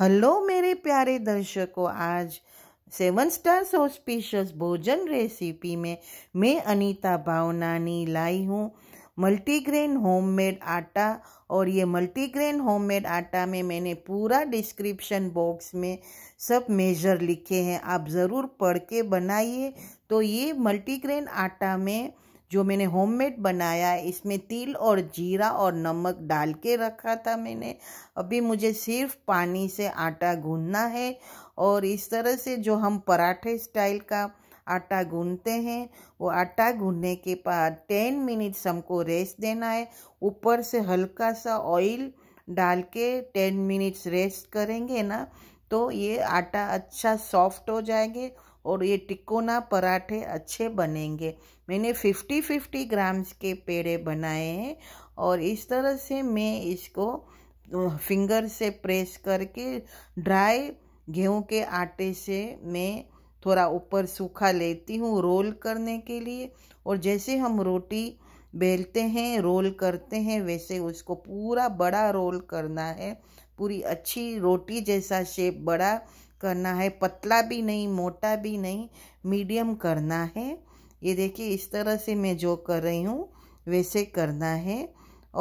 hello मेरे प्यारे दर्शकों आज सेवन स्टार सोस्पिशियस भोजन रेसिपी में मैं अनीता भावनानी लाई हूँ मल्टीग्रेन होममेड आटा और ये मल्टीग्रेन होममेड आटा में मैंने पूरा डिस्क्रिप्शन बॉक्स में सब मेजर लिखे हैं आप ज़रूर पढ़ के बनाइए तो ये मल्टीग्रेन आटा में जो मैंने होममेड बनाया है इसमें तिल और जीरा और नमक डाल के रखा था मैंने अभी मुझे सिर्फ पानी से आटा गूंदना है और इस तरह से जो हम पराठे स्टाइल का आटा गूंदते हैं वो आटा गूंदने के बाद टेन मिनट्स हमको रेस्ट देना है ऊपर से हल्का सा ऑयल डाल के टेन मिनट्स रेस्ट करेंगे ना तो ये आटा अच्छा सॉफ्ट हो जाएंगे और ये टिकोना पराठे अच्छे बनेंगे मैंने 50 50 ग्राम्स के पेड़े बनाए हैं और इस तरह से मैं इसको फिंगर से प्रेस करके ड्राई गेहूं के आटे से मैं थोड़ा ऊपर सूखा लेती हूँ रोल करने के लिए और जैसे हम रोटी बेलते हैं रोल करते हैं वैसे उसको पूरा बड़ा रोल करना है पूरी अच्छी रोटी जैसा शेप बड़ा करना है पतला भी नहीं मोटा भी नहीं मीडियम करना है ये देखिए इस तरह से मैं जो कर रही हूँ वैसे करना है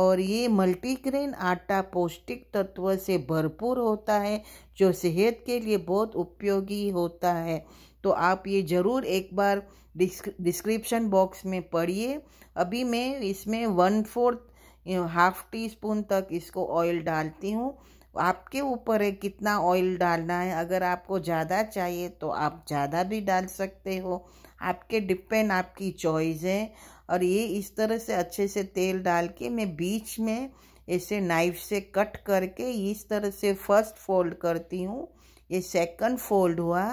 और ये मल्टीग्रेन आटा पौष्टिक तत्व से भरपूर होता है जो सेहत के लिए बहुत उपयोगी होता है तो आप ये ज़रूर एक बार डिस्क्रिप्शन बॉक्स में पढ़िए अभी मैं इसमें one fourth half teaspoon तक इसको ऑयल डालती हूँ आपके ऊपर है कितना ऑयल डालना है अगर आपको ज़्यादा चाहिए तो आप ज़्यादा भी डाल सकते हो आपके डिपेंड आपकी चॉइस है और ये इस तरह से अच्छे से तेल डाल के मैं बीच में ऐसे नाइफ से कट करके इस तरह से फर्स्ट फोल्ड करती हूँ ये सेकंड फोल्ड हुआ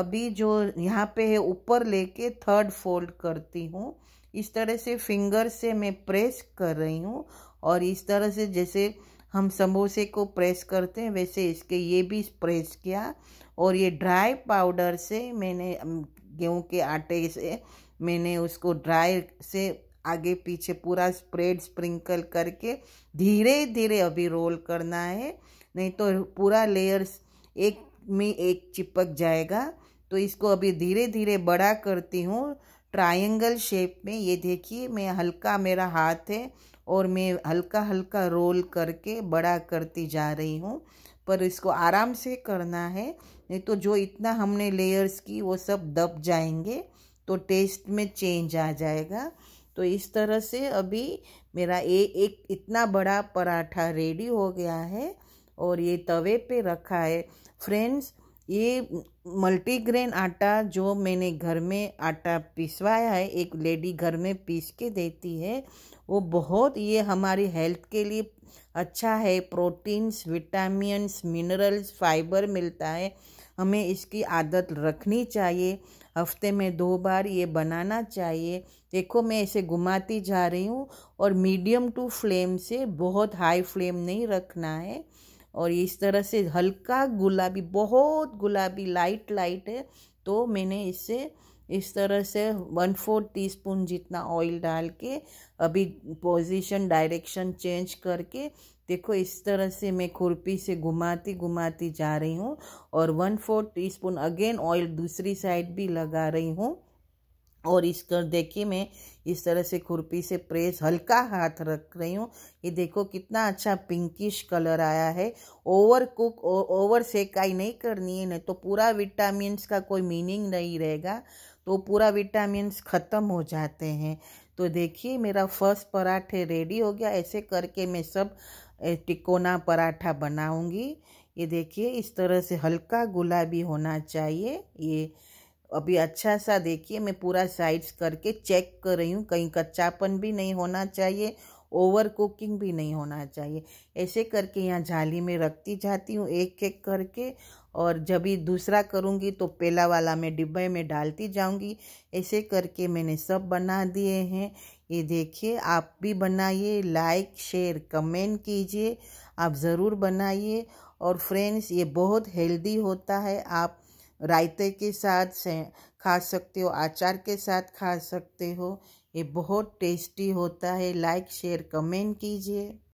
अभी जो यहाँ पे है ऊपर लेके थर्ड फोल्ड करती हूँ इस तरह से फिंगर से मैं प्रेस कर रही हूँ और इस तरह से जैसे हम समोसे को प्रेस करते हैं वैसे इसके ये भी प्रेस किया और ये ड्राई पाउडर से मैंने गेहूं के आटे से मैंने उसको ड्राई से आगे पीछे पूरा स्प्रेड स्प्रिंकल करके धीरे धीरे अभी रोल करना है नहीं तो पूरा लेयर्स एक में एक चिपक जाएगा तो इसको अभी धीरे धीरे बड़ा करती हूँ ट्रायंगल शेप में ये देखिए मैं हल्का मेरा हाथ है और मैं हल्का हल्का रोल करके बड़ा करती जा रही हूँ पर इसको आराम से करना है नहीं तो जो इतना हमने लेयर्स की वो सब दब जाएंगे तो टेस्ट में चेंज आ जाएगा तो इस तरह से अभी मेरा ए, एक इतना बड़ा पराठा रेडी हो गया है और ये तवे पे रखा है फ्रेंड्स ये मल्टीग्रेन आटा जो मैंने घर में आटा पिसवाया है एक लेडी घर में पीस के देती है वो बहुत ये हमारी हेल्थ के लिए अच्छा है प्रोटीन्स विटामिन्स मिनरल्स फाइबर मिलता है हमें इसकी आदत रखनी चाहिए हफ्ते में दो बार ये बनाना चाहिए देखो मैं इसे घुमाती जा रही हूँ और मीडियम टू फ्लेम से बहुत हाई फ्लेम नहीं रखना है और इस तरह से हल्का गुलाबी बहुत गुलाबी लाइट लाइट है तो मैंने इसे इस तरह से वन फोर टी स्पून जितना ऑयल डाल के अभी पोजीशन डायरेक्शन चेंज करके देखो इस तरह से मैं खुरपी से घुमाती घुमाती जा रही हूँ और one four teaspoon again oil दूसरी साइड भी लगा रही हूँ और इस कर देखिए मैं इस तरह से खुरपी से प्रेस हल्का हाथ रख रही हूँ ये देखो कितना अच्छा पिंकिश कलर आया है ओवर कुक ओवर सेकाई नहीं करनी है नहीं तो पूरा विटामिन्स का कोई मीनिंग नहीं रहेगा तो पूरा विटामिन्स ख़त्म हो जाते हैं तो देखिए मेरा फर्स्ट पराठे रेडी हो गया ऐसे करके मैं सब टिकोना पराठा बनाऊँगी ये देखिए इस तरह से हल्का गुलाबी होना चाहिए ये अभी अच्छा सा देखिए मैं पूरा साइड्स करके चेक कर रही हूँ कहीं कच्चापन भी नहीं होना चाहिए ओवर कुकिंग भी नहीं होना चाहिए ऐसे करके यहाँ झाली में रखती जाती हूँ एक एक करके और जब ही दूसरा करूँगी तो पहला वाला मैं डिब्बे में डालती जाऊँगी ऐसे करके मैंने सब बना दिए हैं ये देखिए आप भी बनाइए लाइक शेयर कमेंट कीजिए आप ज़रूर बनाइए और फ्रेंड्स ये बहुत हेल्दी होता है आप रायते के साथ खा सकते हो अचार के साथ खा सकते हो ये बहुत टेस्टी होता है लाइक शेयर कमेंट कीजिए